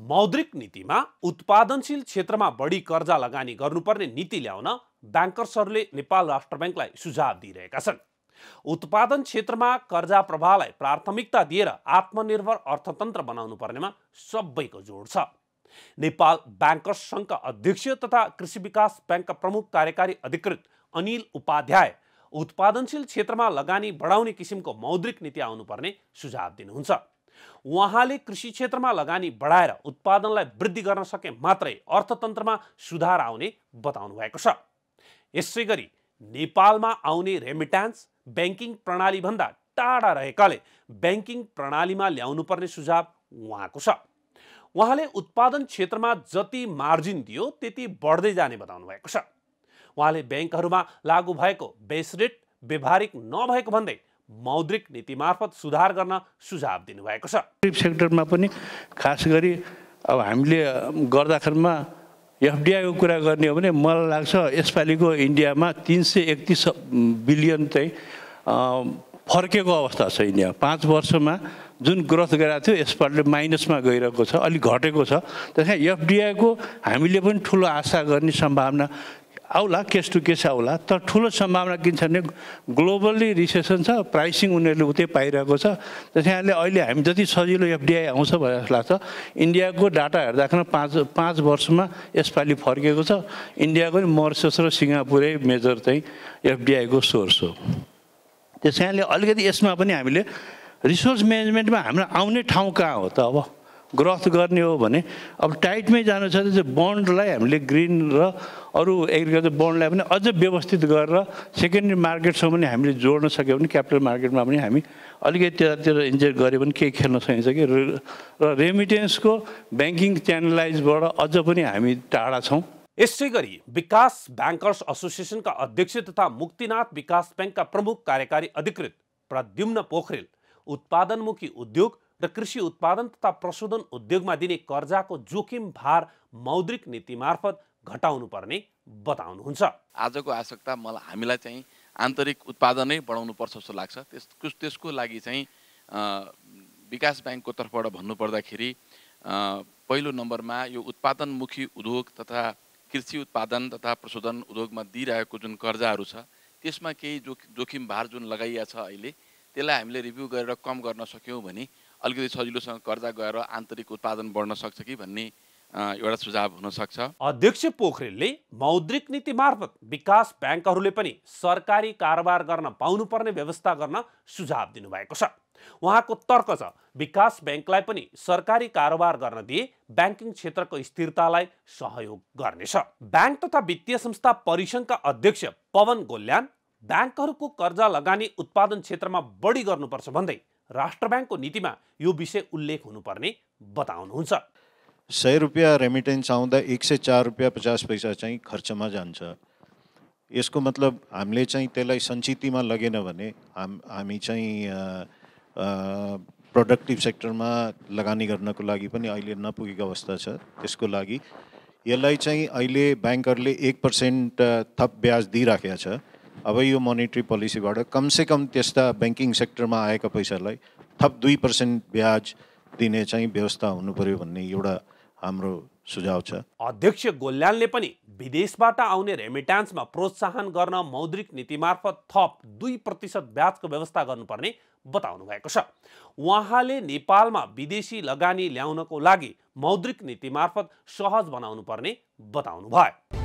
मौद्रिक नीतिमा उत्पादनशील क्षेत्रमा बढी कर्जा लगानी गर्नुपर्ने नीति ल्याउन ब्याङ्कर्सहरूले नेपाल राष्ट्र ब्याङ्कलाई सुझाव दिइरहेका छन् उत्पादन क्षेत्रमा कर्जा प्रवाहलाई प्राथमिकता दिएर आत्मनिर्भर अर्थतन्त्र बनाउनु पर्नेमा सबैको जोड छ नेपाल ब्याङ्कर्स सङ्घका अध्यक्ष तथा कृषि विकास ब्याङ्कका प्रमुख कार्यकारी अधिकृत अनिल उपाध्याय उत्पादनशील क्षेत्रमा लगानी बढाउने किसिमको मौद्रिक नीति आउनुपर्ने सुझाव दिनुहुन्छ उहाँले कृषि क्षेत्रमा लगानी बढाएर उत्पादनलाई वृद्धि गर्न सके मात्रै अर्थतन्त्रमा सुधार आउने बताउनु भएको छ यसै गरी नेपालमा आउने रेमिट्यान्स ब्याङ्किङ प्रणालीभन्दा टाढा रहेकाले ब्याङ्किङ प्रणालीमा ल्याउनुपर्ने सुझाव उहाँको छ उहाँले उत्पादन क्षेत्रमा जति मार्जिन दियो त्यति बढ्दै जाने बताउनु भएको छ उहाँले ब्याङ्कहरूमा लागू भएको बेस रेट व्यवहारिक नभएको भन्दै मौद्रिक नीति मार्फत सुधार गर्न सुझाव दिनुभएको छ सेक्टरमा पनि खास गरी अब हामीले गर्दाखेरिमा एफडिआईको कुरा गर्ने हो भने मलाई लाग्छ यसपालिको इन्डियामा तिन सय एकतिस बिलियन चाहिँ फर्केको अवस्था छ इन्डिया पाँच वर्षमा जुन ग्रोथ गराएको थियो यसपालि माइनसमा गइरहेको छ अलिक घटेको छ त्यस कारण एफडिआईको हामीले पनि ठुलो आशा गर्ने सम्भावना आउला केस टु केस आउला तर ठुलो सम्भावना किन छ भने ग्लोबल्ली रिसेसन छ प्राइसिङ उनीहरूले उतै पाइरहेको छ त्यस कारणले अहिले हामी जति सजिलो एफडिआई आउँछ भनेर जस्तो लाग्छ इन्डियाको डाटा हेर्दाखेरि पाँच पाँच वर्षमा यसपालि फर्केको छ इन्डियाको नि मरिसस र सिङ्गापुरै मेजर चाहिँ एफडिआईको सोर्स हो त्यस कारणले अलिकति यसमा पनि हामीले रिसोर्स म्यानेजमेन्टमा हाम्रो आउने ठाउँ कहाँ हो त अब ग्रोथ गर्ने हो भने अब टाइटमै जानु छ भने बन्डलाई हामीले ग्रिन र अरू एग्रिकल्चर बन्डलाई पनि अझ व्यवस्थित गरेर सेकेन्डरी मार्केटसम्म पनि हामीले जोड्न सक्यो भने क्यापिटल मार्केटमा पनि हामी अलिकति त्यतातिर इन्जेक्ट गऱ्यो भने केही खेल्न सकिन्छ कि र रेमिटेन्सको ब्याङ्किङ च्यानलाइजबाट अझ पनि हामी टाढा छौँ यसै गरी विकास ब्याङ्कर्स एसोसिएसनका अध्यक्ष तथा मुक्तिनाथ विकास ब्याङ्कका प्रमुख कार्यकारी अधिकृत प्रद्युम्न पोखरेल उत्पादनमुखी उद्योग र कृषि उत्पादन तथा प्रशोधन उद्योगमा दिने कर्जाको जोखिम भार मौद्रिक नीति मार्फत घटाउनु पर्ने बताउनुहुन्छ आजको आवश्यकता मलाई हामीलाई चाहिँ आन्तरिक उत्पादनै बढाउनु पर्छ जस्तो लाग्छ त्यस त्यसको लागि चाहिँ विकास ब्याङ्कको तर्फबाट भन्नुपर्दाखेरि पहिलो नम्बरमा यो उत्पादनमुखी उद्योग तथा कृषि उत्पादन तथा प्रशोधन उद्योगमा दिइरहेको जुन कर्जाहरू छ त्यसमा केही जोखिम भार जुन लगाइएको छ अहिले त्यसलाई हामीले रिभ्यू गरेर कम गर्न सक्यौँ भने अलिकति सजिलोसँग कर्जा गएर आन्तरिक उत्पादन बढ्न सक्छ कि भन्ने एउटा सुझाव हुनसक्छ अध्यक्ष पोखरेलले मौद्रिक नीति मार्फत विकास ब्याङ्कहरूले पनि सरकारी कारोबार गर्न पाउनुपर्ने व्यवस्था गर्न सुझाव दिनुभएको छ उहाँको तर्क छ विकास ब्याङ्कलाई पनि सरकारी कारोबार गर्न दिए ब्याङ्किङ क्षेत्रको स्थिरतालाई सहयोग गर्नेछ ब्याङ्क तथा वित्तीय संस्था परिसङ्घका अध्यक्ष पवन गोल्यान ब्याङ्कहरूको कर्जा लगानी उत्पादन क्षेत्रमा बढी गर्नुपर्छ भन्दै राष्ट्र ब्याङ्कको नीतिमा यो विषय उल्लेख हुनुपर्ने बताउनुहुन्छ सय रुपियाँ रेमिटेन्स आउँदा एक सय चार रुपियाँ पचास पैसा चाहिँ खर्चमा जान्छ यसको मतलब हामीले चाहिँ त्यसलाई सञ्चितमा लगेन भने हाम हामी चाहिँ प्रोडक्टिभ सेक्टरमा लगानी गर्नको लागि पनि अहिले नपुगेको अवस्था छ त्यसको लागि यसलाई चाहिँ अहिले ब्याङ्कहरूले एक पर्सेन्ट थप ब्याज दिइराखेको छ अब यो मोनिट्री पोलिसीबाट कमसेकम त्यस्ता ब्याङ्किङ सेक्टरमा आएका पैसालाई थप दुई पर्सेन्ट ब्याज दिने चाहिँ व्यवस्था हुनु पर्यो भन्ने एउटा हाम्रो सुझाव छ अध्यक्ष गोल्यालले पनि विदेशबाट आउने रेमिट्यान्समा प्रोत्साहन गर्न मौद्रिक नीति मार्फत थप दुई प्रतिशत ब्याजको व्यवस्था गर्नुपर्ने बताउनु भएको छ उहाँले नेपालमा विदेशी लगानी ल्याउनको लागि मौद्रिक नीति मार्फत सहज बनाउनु पर्ने बताउनु भयो